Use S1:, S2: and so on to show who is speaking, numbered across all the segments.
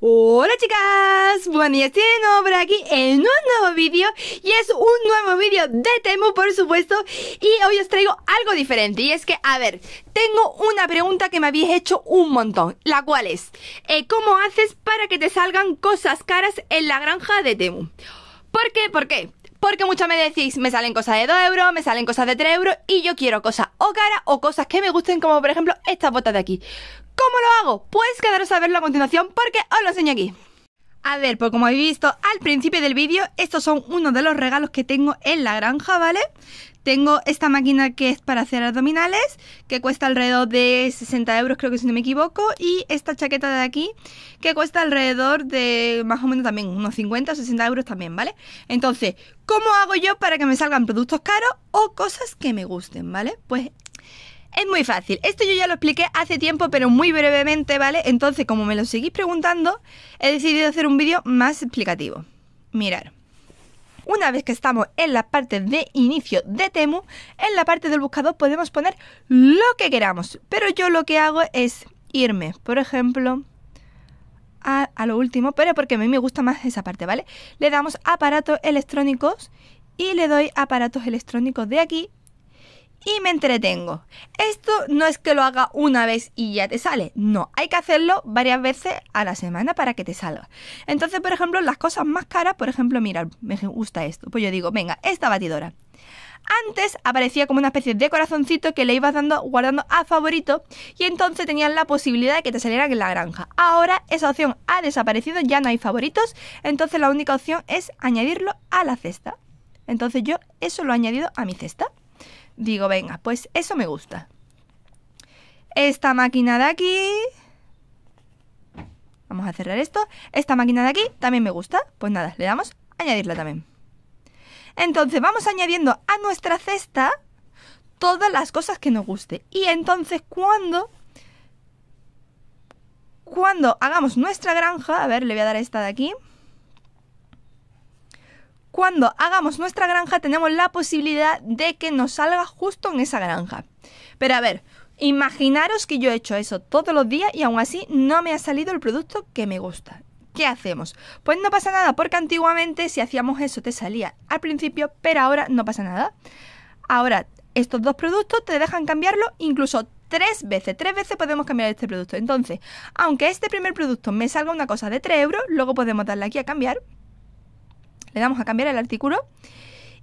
S1: Hola chicas, buen día, estoy por aquí en un nuevo vídeo y es un nuevo vídeo de Temu por supuesto y hoy os traigo algo diferente y es que, a ver, tengo una pregunta que me habéis hecho un montón, la cual es, eh, ¿cómo haces para que te salgan cosas caras en la granja de Temu? ¿Por qué? ¿Por qué? Porque muchas me decís, me salen cosas de 2 euros, me salen cosas de 3 euros y yo quiero cosas o caras o cosas que me gusten, como por ejemplo estas botas de aquí. ¿Cómo lo hago? Pues quedaros a verlo a continuación porque os lo enseño aquí. A ver, pues como habéis visto al principio del vídeo, estos son uno de los regalos que tengo en la granja, ¿vale? Tengo esta máquina que es para hacer abdominales, que cuesta alrededor de 60 euros, creo que si no me equivoco, y esta chaqueta de aquí, que cuesta alrededor de más o menos también unos 50 o 60 euros también, ¿vale? Entonces, ¿cómo hago yo para que me salgan productos caros o cosas que me gusten, ¿vale? Pues es muy fácil. Esto yo ya lo expliqué hace tiempo, pero muy brevemente, ¿vale? Entonces, como me lo seguís preguntando, he decidido hacer un vídeo más explicativo. Mirar. Una vez que estamos en la parte de inicio de Temu, en la parte del buscador podemos poner lo que queramos. Pero yo lo que hago es irme, por ejemplo, a, a, lo último, pero porque a mí me gusta más esa parte, ¿vale? Le damos aparatos electrónicos y le doy aparatos electrónicos de aquí y me entretengo. Esto no es que lo haga una vez y ya te sale. No, hay que hacerlo varias veces a la semana para que te salga. Entonces, por ejemplo, las cosas más caras, por ejemplo, mira, me gusta esto. Pues yo digo, venga, esta batidora. Antes aparecía como una especie de corazoncito que le ibas dando, guardando a favorito y entonces tenías la posibilidad de que te salieran en la granja. Ahora esa opción ha desaparecido, ya no hay favoritos, entonces la única opción es añadirlo a la cesta. Entonces yo eso lo he añadido a mi cesta digo, venga, pues eso me gusta. Esta máquina de aquí... Vamos a cerrar esto. Esta máquina de aquí también me gusta. Pues nada, le damos añadirla también. Entonces vamos añadiendo a nuestra cesta todas las cosas que nos guste. Y entonces cuando... Cuando hagamos nuestra granja, a ver, le voy a dar esta de aquí cuando hagamos nuestra granja tenemos la posibilidad de que nos salga justo en esa granja. Pero a ver, imaginaros que yo he hecho eso todos los días y aún así no me ha salido el producto que me gusta. ¿Qué hacemos? Pues no pasa nada, porque antiguamente si hacíamos eso te salía al principio, pero ahora no pasa nada. Ahora, estos dos productos te dejan cambiarlo incluso tres veces. Tres veces podemos cambiar este producto. Entonces, aunque este primer producto me salga una cosa de 3 euros, luego podemos darle aquí a cambiar damos a cambiar el artículo.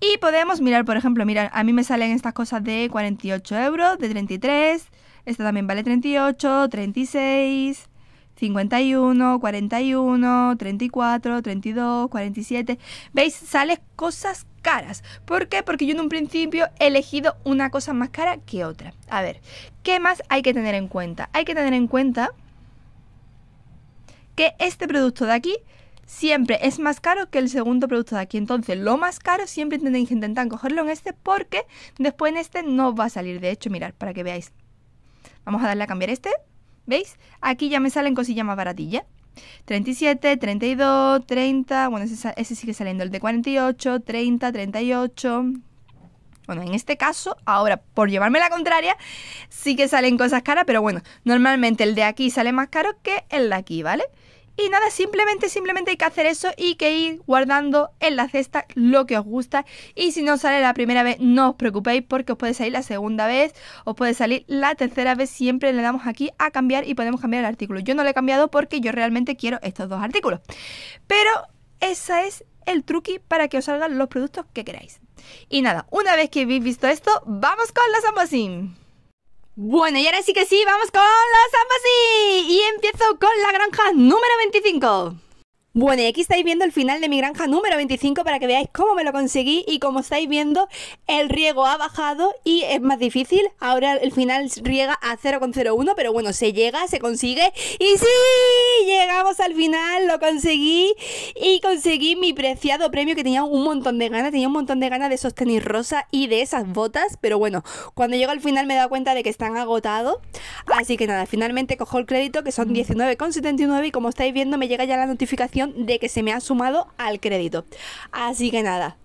S1: Y podemos mirar, por ejemplo, mira, a mí me salen estas cosas de 48 euros, de 33, esta también vale 38, 36, 51, 41, 34, 32, 47. ¿Veis? sales cosas caras. ¿Por qué? Porque yo en un principio he elegido una cosa más cara que otra. A ver, ¿qué más hay que tener en cuenta? Hay que tener en cuenta que este producto de aquí siempre es más caro que el segundo producto de aquí. Entonces, lo más caro siempre tenéis que intentar cogerlo en este porque después en este no va a salir. De hecho, mirad, para que veáis. Vamos a darle a cambiar este. ¿Veis? Aquí ya me salen cosillas más baratillas. 37, 32, 30, bueno, ese, sigue saliendo, el de 48, 30, 38. Bueno, en este caso, ahora, por llevarme la contraria, sí que salen cosas caras, pero bueno, normalmente el de aquí sale más caro que el de aquí, ¿vale? vale y nada, simplemente, simplemente hay que hacer eso y que ir guardando en la cesta lo que os gusta. Y si no sale la primera vez, no os preocupéis porque os puede salir la segunda vez, os puede salir la tercera vez. Siempre le damos aquí a cambiar y podemos cambiar el artículo. Yo no lo he cambiado porque yo realmente quiero estos dos artículos. Pero ese es el truqui para que os salgan los productos que queráis. Y nada, una vez que habéis visto esto, ¡vamos con los Amazon bueno, y ahora sí que sí, vamos con los ambas y empiezo con la granja número 25. Bueno, y aquí estáis viendo el final de mi granja número 25 para que veáis cómo me lo conseguí y como estáis viendo el riego ha bajado y es más difícil. Ahora el final riega a 0,01, pero bueno, se llega, se consigue y sí, llegamos al final, lo conseguí y conseguí mi preciado premio que tenía un montón de ganas, tenía un montón de ganas de sostenir rosa y de esas botas, pero bueno, cuando llego al final me he dado cuenta de que están agotados, así que nada, finalmente cojo el crédito que son 19,79 y como estáis viendo me llega ya la notificación de que se me ha sumado al crédito. Así que nada,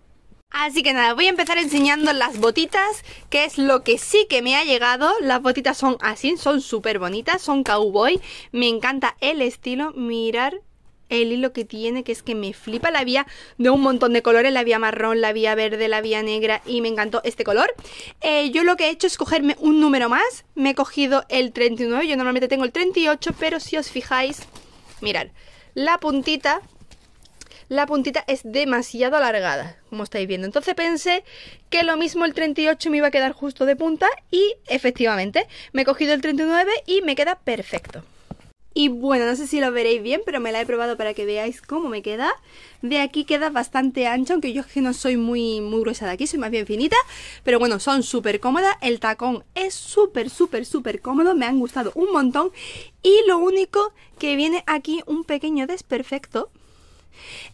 S1: Así que nada, voy a empezar enseñando las botitas, que es lo que sí que me ha llegado. Las botitas son así, son súper bonitas, son cowboy. Me encanta el estilo, mirar el hilo que tiene, que es que me flipa la vía de un montón de colores, la vía marrón, la vía verde, la vía negra y me encantó este color. Eh, yo lo que he hecho es cogerme un número más, me he cogido el 39, yo normalmente tengo el 38, pero si os fijáis, mirar la puntita la puntita es demasiado alargada, como estáis viendo. Entonces pensé que lo mismo el 38 me iba a quedar justo de punta y efectivamente me he cogido el 39 y me queda perfecto. Y bueno, no sé si lo veréis bien, pero me la he probado para que veáis cómo me queda. De aquí queda bastante ancha, aunque yo es que no soy muy, muy gruesa de aquí, soy más bien finita. Pero bueno, son súper cómodas. El tacón es súper, súper, súper cómodo. Me han gustado un montón. Y lo único que viene aquí un pequeño desperfecto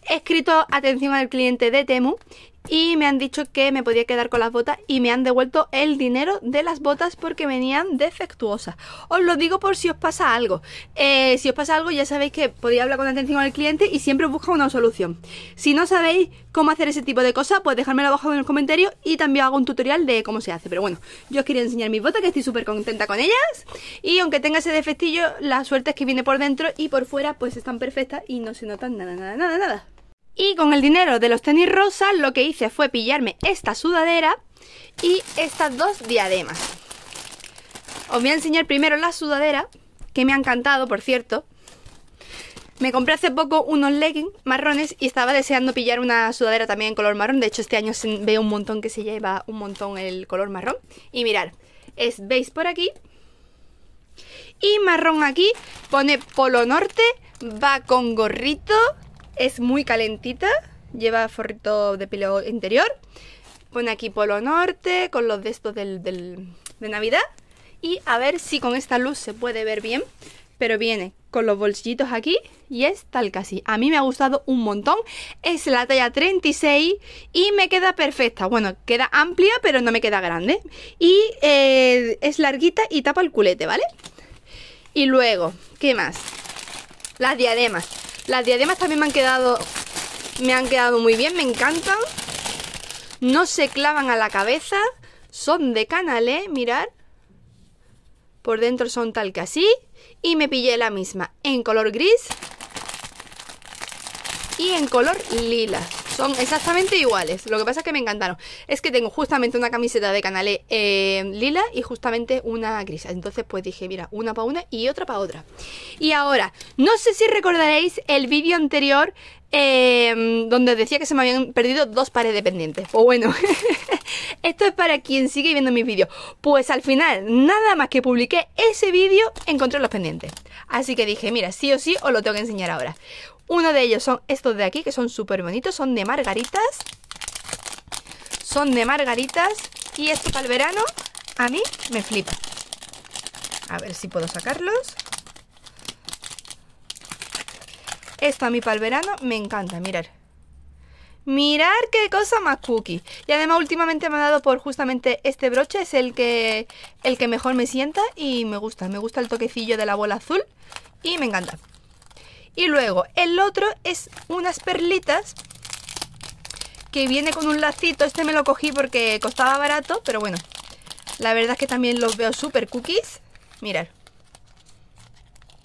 S1: escrito atención al cliente de Temu y me han dicho que me podía quedar con las botas y me han devuelto el dinero de las botas porque venían defectuosas. Os lo digo por si os pasa algo. Eh, si os pasa algo ya sabéis que podéis hablar con atención al cliente y siempre busca una solución. Si no sabéis cómo hacer ese tipo de cosas, pues dejármelo abajo en los comentarios y también hago un tutorial de cómo se hace. Pero bueno, yo os quería enseñar mis botas que estoy súper contenta con ellas y aunque tenga ese defectillo, la suerte es que viene por dentro y por fuera pues están perfectas y no se notan nada, nada, nada, nada. Y con el dinero de los tenis rosas lo que hice fue pillarme esta sudadera y estas dos diademas. Os voy a enseñar primero la sudadera, que me ha encantado, por cierto. Me compré hace poco unos leggings marrones y estaba deseando pillar una sudadera también en color marrón. De hecho, este año veo un montón que se lleva un montón el color marrón. Y mirar, es beige por aquí y marrón aquí. Pone Polo Norte, va con gorrito, es muy calentita, lleva forrito de pelo interior. Pone aquí polo norte con los de estos de Navidad. Y a ver si con esta luz se puede ver bien. Pero viene con los bolsillitos aquí y es tal casi. A mí me ha gustado un montón. Es la talla 36 y me queda perfecta. Bueno, queda amplia pero no me queda grande. Y eh, es larguita y tapa el culete, ¿vale? Y luego, ¿qué más? Las diademas. Las diademas también me han quedado... Me han quedado muy bien, me encantan. No se clavan a la cabeza. Son de canalé, ¿eh? mirad. Por dentro son tal que así. Y me pillé la misma en color gris y en color lila. Son exactamente iguales. Lo que pasa es que me encantaron. Es que tengo justamente una camiseta de Canalé e, eh, lila y justamente una gris. Entonces pues dije, mira, una para una y otra para otra. Y ahora, no sé si recordaréis el vídeo anterior em, donde decía que se me habían perdido dos pares de pendientes. Pues bueno, esto es para quien sigue viendo mis vídeos. Pues al final, nada más que publiqué ese vídeo, encontré los pendientes. Así que dije, mira, sí o sí os lo tengo que enseñar ahora. Uno de ellos son estos de aquí, que son súper bonitos, son de margaritas. Son de margaritas. Y esto para el verano, a mí me flipa. A ver si puedo sacarlos. Esto a mí para el verano me encanta, mirar. Mirar qué cosa más cookie. Y además últimamente me ha dado por justamente este broche, es el que, el que mejor me sienta y me gusta. Me gusta el toquecillo de la bola azul y me encanta. Y luego el otro es unas perlitas que viene con un lacito. Este me lo cogí porque costaba barato, pero bueno. La verdad es que también los veo súper cookies. Mirad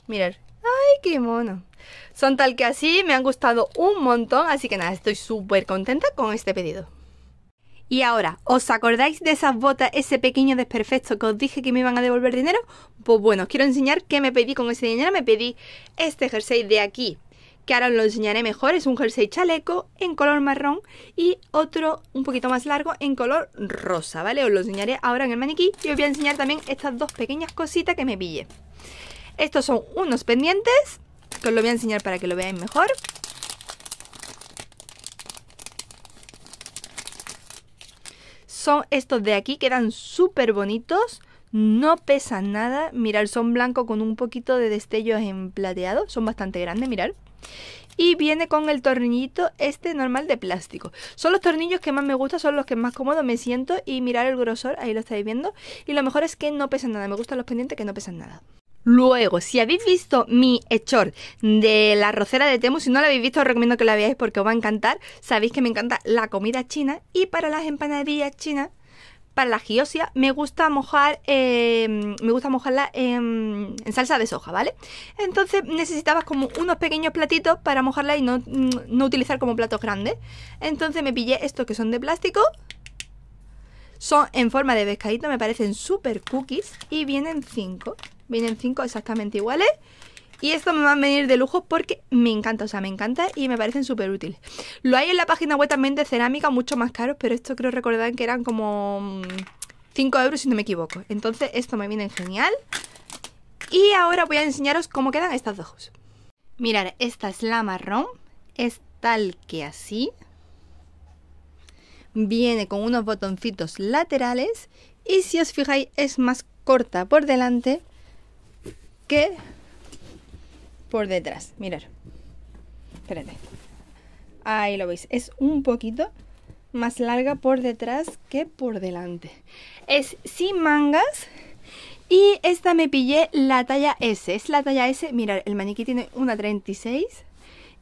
S1: Mirar. ¡Ay, qué mono! Son tal que así, me han gustado un montón, así que nada, estoy súper contenta con este pedido. Y ahora, ¿os acordáis de esas botas, ese pequeño desperfecto que os dije que me iban a devolver dinero? Pues bueno, os quiero enseñar qué me pedí con ese dinero. Me pedí este jersey de aquí, que ahora os lo enseñaré mejor. Es un jersey chaleco en color marrón y otro un poquito más largo en color rosa, ¿vale? Os lo enseñaré ahora en el maniquí y os voy a enseñar también estas dos pequeñas cositas que me pillé. Estos son unos pendientes, que os lo voy a enseñar para que lo veáis mejor. Son estos de aquí, quedan súper bonitos. No pesan nada. Mirar, son blanco con un poquito de destellos en plateado. Son bastante grandes, mirar. Y viene con el tornillito este normal de plástico. Son los tornillos que más me gustan, son los que más cómodo me siento. Y mirar el grosor, ahí lo estáis viendo. Y lo mejor es que no pesan nada. Me gustan los pendientes que no pesan nada. Luego, si habéis visto mi hechor de la rocera de Temu, si no la habéis visto, os recomiendo que la veáis porque os va a encantar. Sabéis que me encanta la comida china y para las empanadillas chinas, para la giosia, me gusta mojar, em, me gusta mojarla em, en, salsa de soja, ¿vale? Entonces necesitabas como unos pequeños platitos para mojarla y no, mm, no utilizar como platos grandes. Entonces me pillé estos que son de plástico, son en forma de pescadito, me parecen super cookies y vienen 5. Vienen cinco exactamente iguales. Y esto me van a venir de lujo porque me encanta, o sea, me encanta y me parecen súper útiles. Lo hay en la página web también de cerámica, mucho más caros, pero esto creo recordar que eran como 5 mm, euros si no me equivoco. Entonces esto me viene genial. Y ahora voy a enseñaros cómo quedan estas ojos Mirad, esta es la marrón, es tal que así. Viene con unos botoncitos laterales y si os fijáis es más corta por delante que por detrás. Mirar. Espérate. Ahí lo veis. Es un poquito más larga por detrás que por delante. Es sin mangas. Y esta me pillé la talla S. Es la talla S. Mirad, el maniquí tiene una 36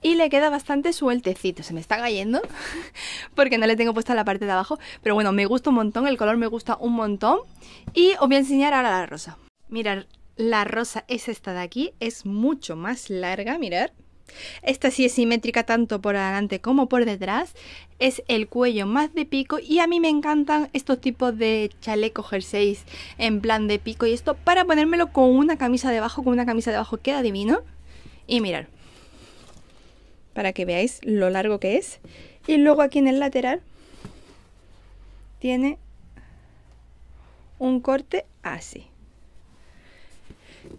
S1: y le queda bastante sueltecito. Se me está cayendo porque no le tengo puesta la parte de abajo. Pero bueno, me gusta un montón, el color me gusta un montón. Y os voy a enseñar ahora la rosa. Mirar, la rosa es esta de aquí, es mucho más larga, mirar. Esta sí es simétrica tanto por adelante como por detrás. Es el cuello más de pico y a mí me encantan estos tipos de chaleco jerseys en plan de pico y esto para ponérmelo con una camisa debajo, con una camisa debajo queda divino. Y mirar, para que veáis lo largo que es. Y luego aquí en el lateral tiene un corte así.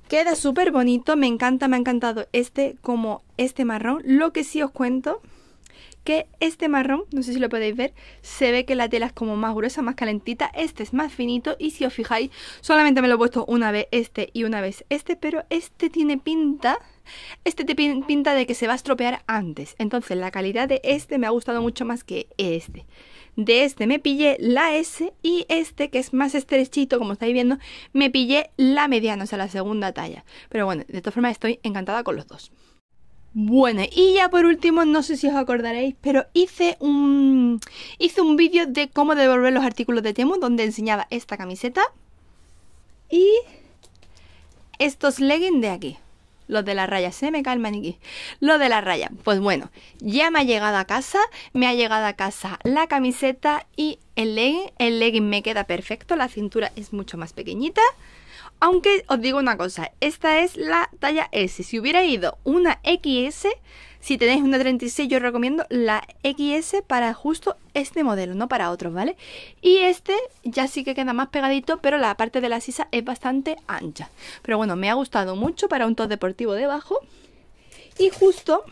S1: Queda súper bonito, me encanta, me ha encantado este como este marrón. Lo que sí os cuento, que este marrón, no sé si lo podéis ver, se ve que la tela es como más gruesa, más calentita. Este es más finito y si os fijáis, solamente me lo he puesto una vez este y una vez este, pero este tiene pinta... Este te pinta de que se va a estropear antes. Entonces la calidad de este me ha gustado mucho más que este de este me pillé la S y este, que es más estrechito, como estáis viendo, me pillé la mediana, o sea, la segunda talla. Pero bueno, de todas formas estoy encantada con los dos. Bueno, y ya por último, no sé si os acordaréis, pero hice un, hice un vídeo de cómo devolver los artículos de Temu, donde enseñaba esta camiseta y estos leggings de aquí. Los de la raya, se me cae el Lo de la raya, pues bueno, ya me ha llegado a casa, me ha llegado a casa la camiseta y el legging. El legging me queda perfecto, la cintura es mucho más pequeñita. Aunque os digo una cosa, esta es la talla S. Si hubiera ido una XS, si tenéis una 36, yo os recomiendo la XS para justo este modelo, no para otros, ¿vale? Y este ya sí que queda más pegadito, pero la parte de la sisa es bastante ancha. Pero bueno, me ha gustado mucho para un top deportivo debajo. Y justo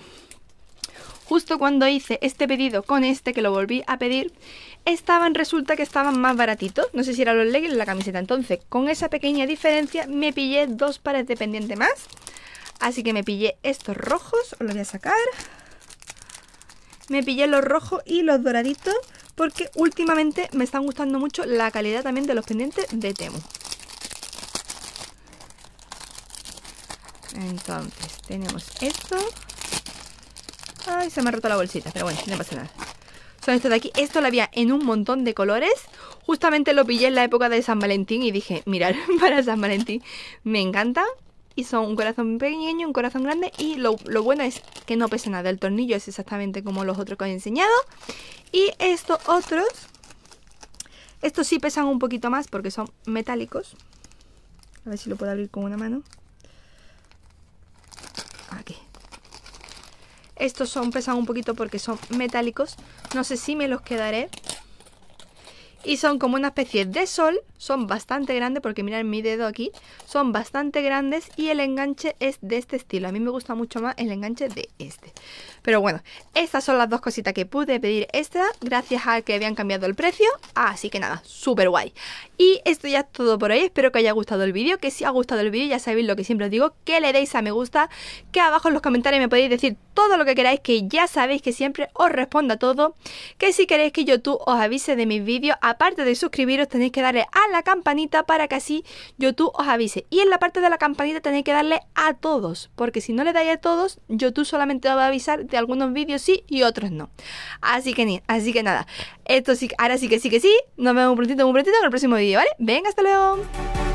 S1: justo cuando hice este pedido con este, que lo volví a pedir, estaban, resulta que estaban más baratitos. No sé si era los leggings o la camiseta. Entonces, con esa pequeña diferencia, me pillé dos pares de pendiente más. Así que me pillé estos rojos, os los voy a sacar. Me pillé los rojos y los doraditos porque últimamente me están gustando mucho la calidad también de los pendientes de Temu. Entonces, tenemos esto. Ay, se me ha roto la bolsita, pero bueno, no pasa nada. Son estos de aquí. Esto lo había en un montón de colores. Justamente lo pillé en la época de San Valentín y dije, mirar, para San Valentín me encanta y son un corazón pequeño, un corazón grande y lo, lo, bueno es que no pesa nada, el tornillo es exactamente como los otros que os he enseñado y estos otros, estos sí pesan un poquito más porque son metálicos, a ver si lo puedo abrir con una mano, aquí, estos son pesan un poquito porque son metálicos, no sé si me los quedaré y son como una especie de sol, son bastante grandes porque mirad mi dedo aquí, son bastante grandes y el enganche es de este estilo. A mí me gusta mucho más el enganche de este. Pero bueno, estas son las dos cositas que pude pedir extra gracias a que habían cambiado el precio, así que nada, súper guay. Y esto ya es todo por hoy, espero que haya gustado el vídeo, que si ha gustado el vídeo ya sabéis lo que siempre os digo, que le deis a me gusta, que abajo en los comentarios me podéis decir todo lo que queráis, que ya sabéis que siempre os respondo a todo. Que si queréis que YouTube os avise de mis vídeos, aparte de suscribiros, tenéis que darle a la campanita para que así YouTube os avise. Y en la parte de la campanita tenéis que darle a todos, porque si no le dais a todos, YouTube solamente os va a avisar de algunos vídeos sí y otros no. Así que, ni, así que nada, esto sí, ahora sí que sí que sí. Nos vemos un prontito, un prontito en el próximo vídeo, ¿vale? Venga, hasta luego.